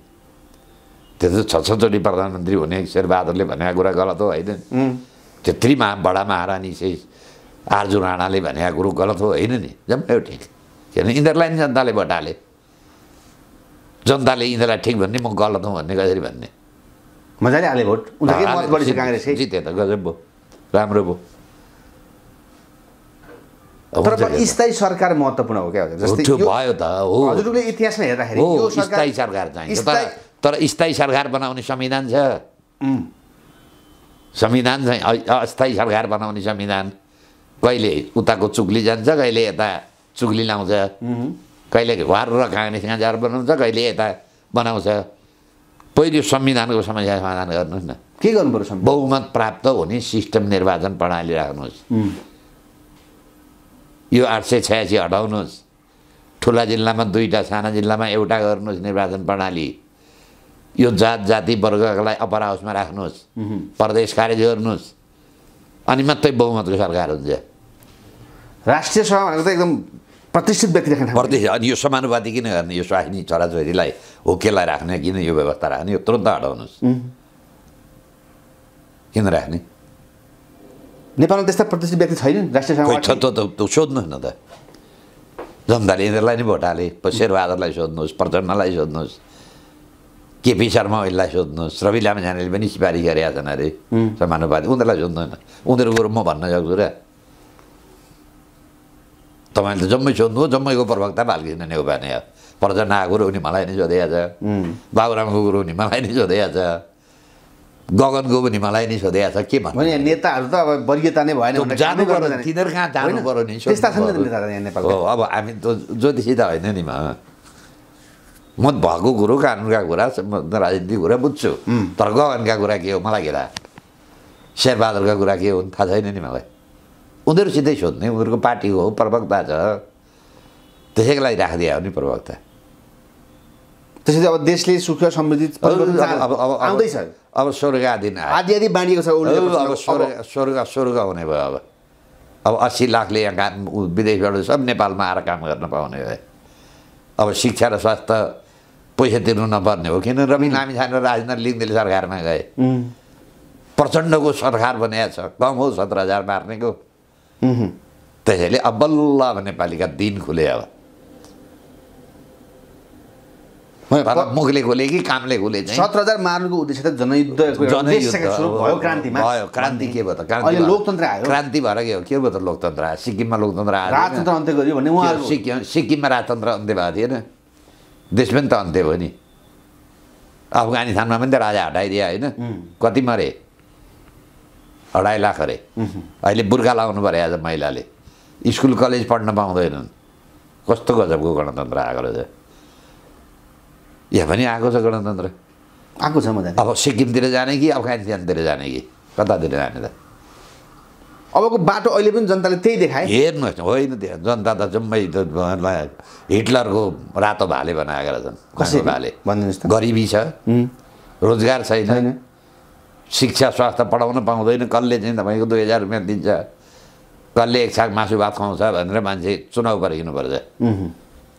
Speaker 1: त्यत्रो छ छचोटि प्रधानमन्त्री हुने शेरबहादुरले भने कुरा गलत हो होइन नि त्यत्री मा बडा महारानी चाहिँ आर्जु राणाले भने कुरो गलत हो होइन नि जम्मै हो ठिक किन यिनीहरूलाई नि जनताले बटाले जनताले यिनीहरूलाई ठिक भन्ने म गलत हुँ भन्ने कसरी भन्ने मजाले हाले भोट उनीहरूकै मत बढी छ काङ्ग्रेसकै जिते त गजब भयो राम्रो भयो
Speaker 2: तर स्थायी सरकार महत्त्वपूर्ण हो क्या जस्तो भयो
Speaker 1: त हो हजुरले इतिहासमा हेर्दाखेरि यो स्थायी सरकार चाहिन्छ तर तर स्थायी सरकार बनाउने संविधान छ संविधान चाहिँ अस्थायी सरकार बनाउने संविधान कहिले उताको चुक्ली जान्छ कहिले यता चुक्ली लाउँछ कहिले वार र काङ्ग्रेस कहाँ जार बनाउँछ कहिले यता बनाउँछ पहिले संविधानको समस्या समाधान गर्नुहोस् न के गर्नु पर्छ बहुमत प्राप्त हुने सिस्टम निर्वाचन प्रणाली राख्नुहोस् यो आठ सय छयासी हटाउनुहोस् ठुला जिल्लामा दुईवटा साना जिल्लामा एउटा गर्नुहोस् निर्वाचन प्रणाली यो जात जाति वर्गलाई अपर हाउसमा राख्नुहोस् प्रदेश खारेज गर्नुहोस् अनि मात्रै बहुमतको सरकार हुन्छ राष्ट्रिय सभा भनेको त एकदम प्रतिष्ठित व्यक्ति राख्ने प्रतिष्ठित अनि यो समानुवादी किन गर्ने यो स्वाहिनी छोराछोरीलाई होकेलाई राख्ने किन यो व्यवस्था राख्ने यो तुरन्त हटाउनुहोस् किन राख्ने नेपालमा त्यस्ता प्रतिष्ठित व्यक्ति छैन राष्ट्रिय सोध्नुहोस् न त जनताले यिनीहरूलाई नै भोट हाले शेरबहादुरलाई सोध्नुहोस् प्रचण्डलाई सोध्नुहोस् केपी शर्मा ओलीलाई सोध्नुहोस् रवि लामा झानेले पनि सिफारिस गरेका छन् अरे समानुपाति उनीहरूलाई सोध्नुहोस् उनीहरू गएर म भन्न सक्छु र तपाईँले त जम्मै सोध्नु हो जम्मैको प्रवक्ता बालकृष्ण नेकपा नै गुरु कुरो उनी मलाई नै सोधिहाल्छ छ बाबुरामको कुरो उनी मलाई नै सोधिहाल्छ छ गगनको पनि मलाई नै सोधिहाल्छ छ के
Speaker 2: भन्नु नेताहरू त अब वर्गीयता नै भएन जानु पर्यो तिनीहरू कहाँ जानु पर्यो नि
Speaker 1: हो अब हामी त ज्योतिषी त होइन नि म म भएको कुरो कानुनका कुरा राजनीतिक कुरा बुझ्छु तर गगनका कुरा के हो मलाई घेरा शेरबहादुरका कुरा के हो थाहा छैन नि मलाई उनीहरूसितै सोध्ने उनीहरूको पार्टी हो प्रवक्ता छ त्यसैको लागि हो नि प्रवक्ता
Speaker 2: त्यसरी अब देशले सुख समृद्धि अब अब
Speaker 1: आउँदैछ अब स्वर्ग आदि आदि
Speaker 2: आदि बाँडिएको छ अब
Speaker 1: स्वर्ग स्वर्ग हुने भयो अब अब अस्सी लाखले यहाँ काम विदेशबाट सब नेपालमा आएर काम गर्न पाउने भए अब शिक्षा र स्वास्थ्य पैसा तिर्नु नपर्ने हो किन रवि लामी छान राजेन्द्र लिङ्गदेले सरकारमा गए प्रचण्डको सरकार बनाएको छ कम हो सत्र हजार मार्नेको त्यसैले अब बल्ल अब नेपालीका दिन खुले अब मुखले खोले कि कामले खोले सत्र
Speaker 2: हजार मार्नुको उद्देश्य
Speaker 1: त जनयुद्ध भयो क्रान्ति के भयो त क्रान्ति लोकतन्त्र आयो क्रान्ति भएर के हो के भयो त लोकतन्त्र आयो सिक्किममा लोकतन्त्र आयो राजतन्त्र अन्त्य गरियो भने सिक्किम सिक्किममा राजतन्त्र अन्त्य भएको थिएन देश पनि त अन्त्य भयो नि अफगानिस्तानमा पनि त राजा हटाइदिए होइन कति मरे अढाई लाख अरे अहिले बुर्खा लाउनु पऱ्यो आज महिलाले स्कुल कलेज पढ्न पाउँदैनन् कस्तो गजबको गणतन्त्र आएको रहेछ यहाँ पनि आएको छ गणतन्त्र आएको छ मलाई अब सिक्किमतिर जाने कि अफगानिस्तानतिर जाने कि कतातिर जाने त अबको बाटो अहिले पनि जनताले त्यही देखाए हेर्नुहोस् होइन त्यहाँ जनता त जम्मै हिटलरको रातो भाले बनाएका रहेछन् कसै भाले भनिदिनुहोस् गरिबी छ रोजगार छैन शिक्षा स्वास्थ्य पढाउन पाउँदैन कसले चाहिँ तपाईँको दुई हजार रुपियाँ दिन्छ कसले एक छाक मासु भात खुवाउँछ भनेर मान्छे चुनाउ गरेर हिँड्नुपर्छ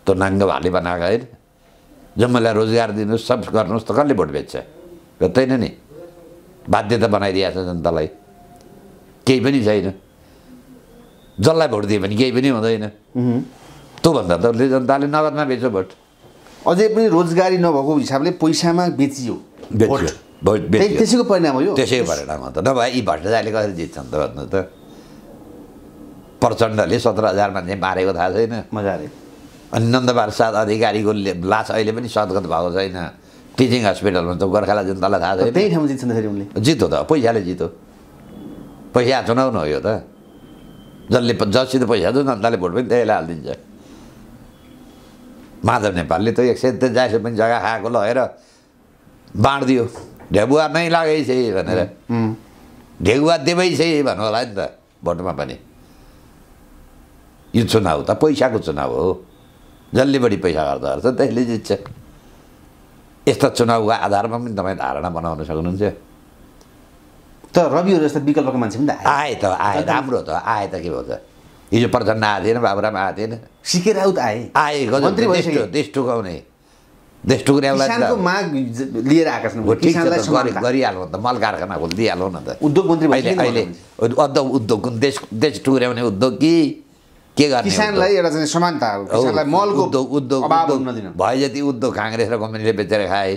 Speaker 1: त्यो नाङ्गो भाले बनाएको होइन जम्मलाई रोजगार दिनुहोस् सब गर्नुहोस् त कसले भोट बेच्छ भेट्दैन नि बाध्यता बनाइदिएको छ जनतालाई केही पनि छैन जसलाई भोट दियो भने केही पनि हुँदैन त्योभन्दा त जनताले नगदमा
Speaker 2: बेच्यो भोट अझै पनि रोजगारी नभएको हिसाबले पैसामा बेचियो बेचियो
Speaker 1: त्यसैको परिणाम हो यो त्यसैको परिणाम हो त नभए यी भ्रष्टाचारले कसरी जित्छन् त भन्नु त प्रचण्डले सत्र हजार मान्छे मारेको थाहा छैन मजाले अनि नन्दबार साथ अधिकारीको लास अहिले पनि सदगत भएको छैन टिचिङ हस्पिटलमा त गोर्खाला जनतालाई थाहा छैन त्यही ठाउँमा जित्छन् फेरि उनले जितो त पैसाले जितो पैसा चुनाउ न हो यो त जसले जससित पैसा छ जनताले भोट पनि त्यहीलाई हालिदिन्छ माधव नेपालले त एक सय तेजासी पनि जग्गा खाएको लगेर बाँडिदियो ढेबुवा नै लागेछ भनेर ढेगुवा देवै छ भन्नु होला नि त भोटमा पनि यो चुनाव त पैसाको चुनाव हो जसले बढी पैसा खर्च गर्छ त्यसले जित्छ यस्ता चुनावको आधारमा पनि तपाईँ धारणा बनाउन सक्नुहुन्छ त रविहरू जस्तो विकल्पको मान्छे पनि त आए त आए राम्रो त आए त के त हिजो प्रचण्ड आएको थिएन बाबुराम आएको थिएन सिकेर आउत आए आए मन्त्री भइसक्यो देश टुकाउने देश किसानको
Speaker 2: माग लिएर आएका छन् गरिहालौँ
Speaker 1: त मल कारखाना खोलिदिइहालौँ न त उद्योग मन्त्री अहिले उद्योग उद्योग देश देश टुक्र्याउने उद्योग कि के गर्ने किसानलाई एउटा चाहिँ समानता मलको उद्योग उद्योग भयो जति उद्योग काङ्ग्रेस र कम्युनिस्टले बेचेर खाए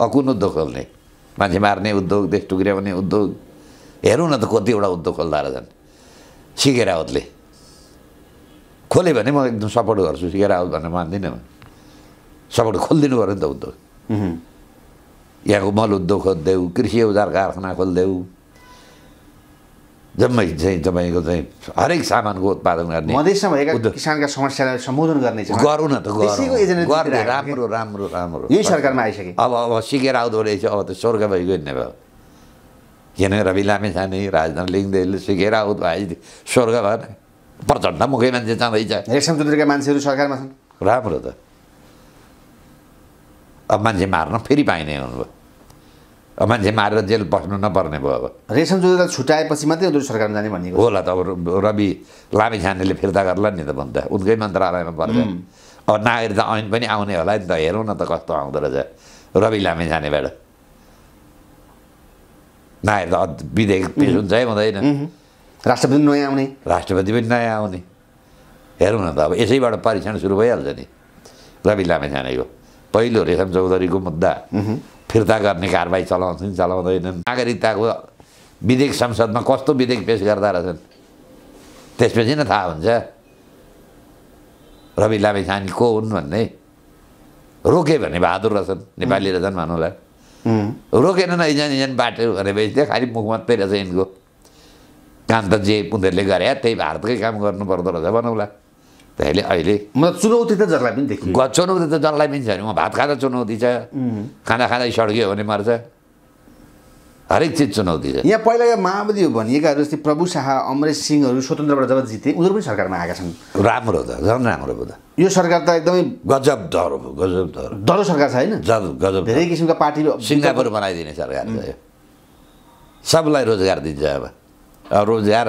Speaker 1: अकुन उद्योग खोल्ने मान्छे मार्ने उद्योग देश टुक्र्याउने उद्योग हेरौँ न त कतिवटा उद्योग खोल्दा रहेछन् सिकेरावतले खोल्यो भने म एकदम सपोर्ट गर्छु सिकेरावत भनेर मान्दिनँ सबैले खोलिदिनु पऱ्यो नि त उद्योग यहाँको मल उद्योग खोलिदेऊ कृषि औजार कारखाना खोलिदेऊ जम्मै चाहिँ तपाईँको चाहिँ हरेक सामानको उत्पादन गर्ने मधेसमा
Speaker 2: भएका किसानका समस्यालाई सम्बोधन गर्ने गरौँ न त गर्ने राम्रो
Speaker 1: राम्रो राम्रो यही सरकारमा आइसके अब अब सिकेर आउँदो रहेछ अब त स्वर्ग भइगयो नि अब किन रवि लामे छाने राजधान लिङ्गदेवले सिकेर आउँदो भाइ स्वर्ग भएन प्रचण्ड मुखै मान्छे जाँदैछ
Speaker 2: रेशम चन्द्रका मान्छेहरू सरकारमा छन्
Speaker 1: राम्रो त अब मान्छे मार्न फेरि पाइने हुनुभयो अब मान्छे मारेर जेल बस्नु नपर्ने भयो अब
Speaker 2: रेसन जोधीलाई छुट्याएपछि मात्रै उनीहरू सरकार जाने भनेको होला
Speaker 1: त अब रवि लामी छानेले फिर्ता गर्ला नि त भन्दा उनकै मन्त्रालयमा पर्छ अब नागरिकता ऐन पनि आउने होला नि त हेरौँ न त कस्तो आउँदो रहेछ रवि लामी छानेबाट नागरिकता विधेयक पेस है हुँदैन राष्ट्रपति नयाँ आउने राष्ट्रपति पनि नयाँ आउने हेरौँ न त अब यसैबाट परीक्षण सुरु भइहाल्छ नि रवि लामे छानेको पहिलो रेशम चौधरीको मुद्दा फिर्ता गर्ने कारवाही चलाउँछन् चलाउँदैनन् नागरिकताको विधेयक संसदमा कस्तो विधेयक पेस गर्दा रहेछन् त्यसपछि नै थाहा हुन्छ रवि लामिछानी को हुन् भन्ने रोके भने बहादुर रहेछन् नेपाली रहेछन् भनौँला रोकेन इजन इजन बाट्यो भनेपछि त्यो खालि मुख मात्रै रहेछ यिनको काम त जे उनीहरूले गरे त्यही भारतकै काम गर्नुपर्दो रहेछ भनौँला त्यसले अहिले म चुनौती त जसलाई पनि देखि चुनौती त जसलाई पनि छ म भात खाएर चुनौती छ खाना खाँदै सड्कियो भने मर्छ हरेक चिज चुनौती छ
Speaker 2: यहाँ पहिला यो माओवादी भनिएकाहरू जस्तै प्रभु शाह अमरेश सिंहहरू स्वतन्त्रबाट जब जिते उनीहरू पनि सरकारमा आएका छन्
Speaker 1: राम्रो त झन् राम्रो त यो सरकार त एकदमै गजब हो गजब डर डर सरकार छ होइन गजब धेरै किसिमका पार्टी सिङ्गापुर बनाइदिने सरकार छ यो सबलाई रोजगार दिन्छ अब रोजगार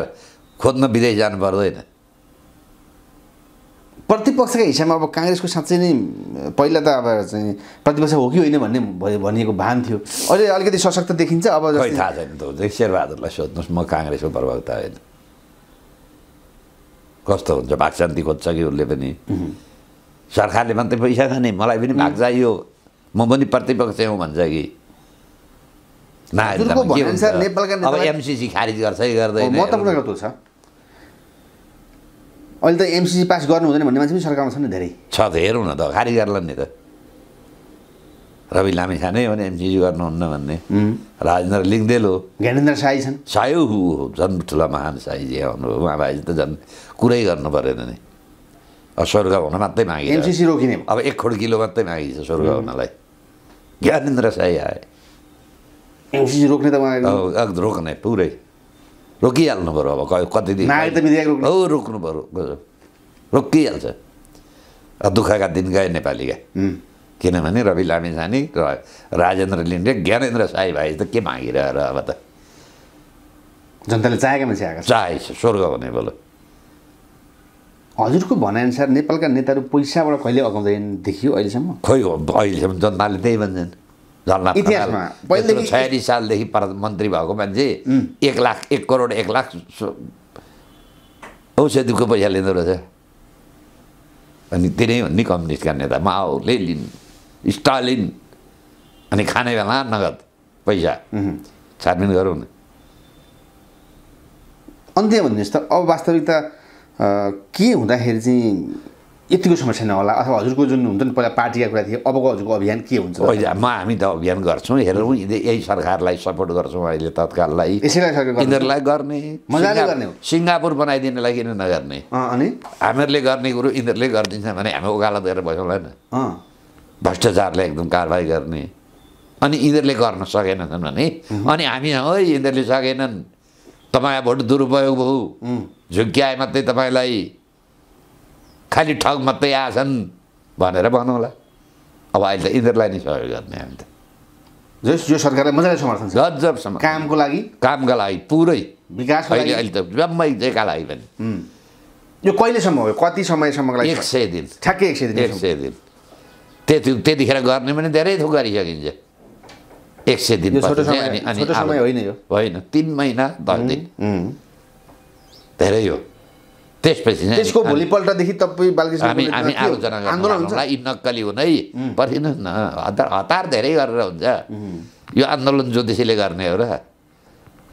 Speaker 1: खोज्न विदेश जानु पर्दैन
Speaker 2: प्रतिपक्षका हिसाबमा अब काङ्ग्रेसको साँच्चै नै पहिला त अब चाहिँ प्रतिपक्ष हो कि होइन भन्ने भनिएको भान थियो अहिले अलिकति सशक्त देखिन्छ अब थाहा
Speaker 1: छैन त शेरबहादुरलाई सोध्नुहोस् म काङ्ग्रेसको प्रवक्ता होइन कस्तो हुन्छ भाग शान्ति खोज्छ कि उसले पनि सरकारले मात्रै पैसा खाने मलाई पनि भाग चाहियो म पनि प्रतिपक्ष हुँ भन्छ कि नेपालका अब एमसिसी खारिज गर्छ कि गर्दैन
Speaker 2: अहिले त एमसिसी पास गर्नु हुँदैन भन्ने मान्छे पनि सरकारमा छ नि धेरै
Speaker 1: छ त हेरौँ न त खारी गर्ला नि त रवि लामी हो भने एमसिसी गर्नुहुन्न भन्ने राजेन्द्र लिङ्गदेल हो ज्ञानेन्द्र साई छन् सायो हु झन् ठुला महान साईजी आउनुभयो उहाँ भाइ त झन् कुरै गर्नु परेन नि स्वर्ग हुन मात्रै मागे एमसिसी रोकिने अब एक खोड किलो मात्रै मागिन्छ स्वर्ग हुनलाई ज्ञानेन्द्र साई आए एमसिसी रोक्ने त रोक्ने पुरै रोकिहाल्नु पऱ्यो अब कति दिन हो रोक्नु पऱ्यो रोकिहाल्छ दुःखका दिन गए नेपालीका किनभने रवि लामी र राजेन्द्र लिन्डे ज्ञानेन्द्र साई भाइ त के र अब त जनताले चाहेका मान्छे आएको चाहे स्वर्ग भने
Speaker 2: बोलो हजुरको भनाइअनुसार नेपालका नेताहरू पैसाबाट कहिले अगाउँदैन
Speaker 1: देखियो अहिलेसम्म खोइ अहिलेसम्म जनताले त्यही भन्छन् झर्ना छयालिस सालदेखि प्रधानमन्त्री भएको मान्छे एक लाख एक करोड एक लाख औषधिको पैसा लिँदो रहेछ अनि त्यही नै भन्ने कम्युनिस्टका नेता माओले लिन् स्टालिन अनि खाने बेला नगद पैसा छानबिन गरौँ न अन्त्य भन्नुहोस् त अब
Speaker 2: वास्तविकता के हुँदाखेरि चाहिँ यतिको समस्या नहोला अथवा हजुरको जुन हुन्छ
Speaker 1: नि पहिला पार्टीका कुरा थियो अबको हजुरको अभियान के हुन्छ म हामी त अभियान गर्छौँ हेरौँ यही सरकारलाई सपोर्ट गर्छौँ अहिले तत्काललाई यिनीहरूलाई गर्ने मजाले गर्ने सिङ्गापुर बनाइदिनेलाई किन नगर्ने अनि हामीहरूले गर्ने कुरो यिनीहरूले गरिदिन्छ भने हामी उकालो गएर बसौँला नि भ्रष्टाचारले एकदम कारवाही गर्ने अनि यिनीहरूले गर्न सकेनन् भने अनि हामी है यिनीहरूले सकेनन् तपाईँ भोट दुरुपयोग भयो झुक्क्याए मात्रै तपाईँलाई खालि ठग मात्रै आएछन् भनेर भनौँला अब अहिले त यिनीहरूलाई नै सहयोग गर्ने हामी त जस यो सरकारले मजाले समर्थन समर्थन कामको लागि कामका लागि पुरै विकास अहिले अहिले त जम्मै जेका लागि पनि यो कहिलेसम्म हो कति समयसम्मको लागि एक सय दिन ठ्याक्कै एक सय दिन एक सय दिन त्यति त्यतिखेर गर्ने पनि धेरै थोक गरिसकिन्छ एक सय दिन होइन तिन महिना दस दिन धेरै हो त्यसपछि त्यसको
Speaker 2: भोलिपल्टदेखि तपाईँ बालकृष्ण हामी हामी आलोचना गर्नुलाई यी
Speaker 1: नक्कली हुन है पर्खिनु न हतार हतार धेरै गरेर हुन्छ यो आन्दोलन ज्योतिषीले गर्ने हो र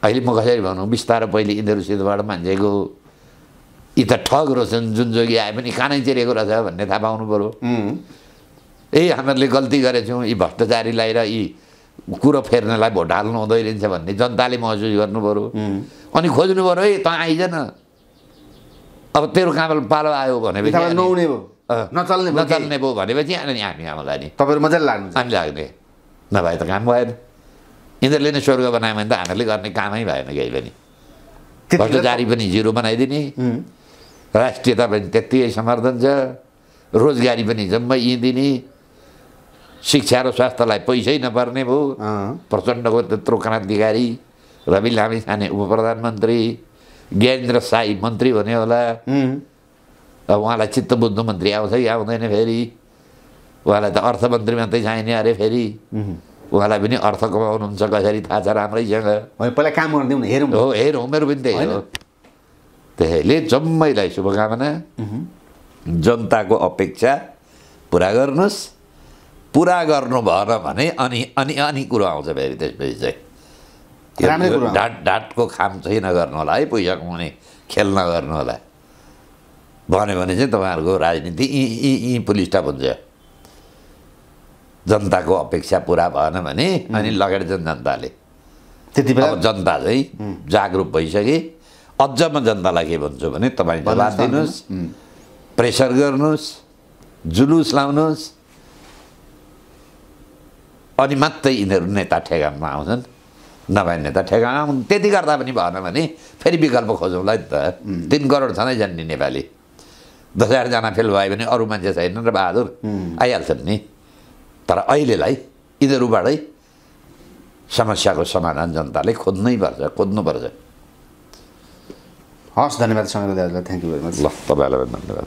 Speaker 1: अहिले म कसरी भनौँ बिस्तारो पहिले यिनीहरूसितबाट मान्छेको यी त ठग रहेछन् जुन जोगी आए पनि कानै चिरेको रहेछ भन्ने थाहा पाउनु पऱ्यो ए हामीहरूले गल्ती गरेछौँ यी भ्रष्टाचारीलाई र यी कुरो फेर्नलाई भोट हाल्नु हुँदै रहेछ भन्ने जनताले महसुस गर्नु पऱ्यो अनि खोज्नु पऱ्यो है तँ आइज न अब तेरो काम पालो आयो भनेपछि नहुने भयो नचल्ने नचल्ने भयो भनेपछि अनि हामी हामीलाई नि तपाईँहरू मजाले लाग्नु हामी लाग्ने नभए त काम भएन यिनीहरूले नै स्वर्ग बनायो भने त हामीहरूले गर्ने कामै भएन केही पनि भ्रष्टाचारी पनि जिरो बनाइदिने राष्ट्रियता पनि त्यत्तिकै समर्थन छ रोजगारी पनि जम्मै यहीँ शिक्षा र स्वास्थ्यलाई पैसै नपर्ने भयो प्रचण्डको त्यत्रो क्रान्तिकारी रवि लामी छाने उप प्रधानमन्त्री ज्ञानेन्द्र साई मन्त्री भन्यो होला अब उहाँलाई चित्त बुझ्नु मन्त्री आउँछ कि आउँदैन फेरि उहाँलाई त अर्थमन्त्री मात्रै चाहिने अरे फेरि उहाँलाई पनि अर्थ कमाउनुहुन्छ कसरी थाहा छ राम्रैसँग पहिला काम गरिदिउँ हेरौँ हो हेरौँ मेरो पनि त्यही हो त्यसैले जम्मैलाई शुभकामना जनताको अपेक्षा पुरा गर्नुहोस् पुरा गर्नु भएन भने अनि अनि अनि कुरो आउँछ फेरि त्यसपछि चाहिँ ढाँट ढाँटको खाम छैन गर्नु होला है पैसा कमाउने खेल नगर्नु होला भन्यो भने चाहिँ तपाईँहरूको राजनीति यी यी यी पुलिस टाप हुन्छ जनताको अपेक्षा पुरा भएन भने अनि लगाइदिन्छन् जनताले त्यति बेला जनता चाहिँ जागरुक भइसके अझ म जनतालाई के भन्छु भने तपाईँ जवाब दिनुहोस् प्रेसर गर्नुहोस् जुलुस लाउनुहोस् अनि मात्रै यिनीहरू नेता ठेगानमा आउँछन् नभ्याउने त ठेगाना त्यति गर्दा पनि भएन भने फेरि विकल्प खोजौँला नि त तिन करोड छँदै छन् नेपाली दस हजारजना फेल भयो भने अरू मान्छे छैन र बहादुर आइहाल्छन् नि तर अहिलेलाई यिनीहरूबाटै समस्याको समाधान जनताले खोज्नै पर्छ खोज्नुपर्छ हस् धन्यवाद सङ्ग्रह दाजुलाई थ्याङ्क यू भेरी मच ल तपाईँहरूलाई धन्यवाद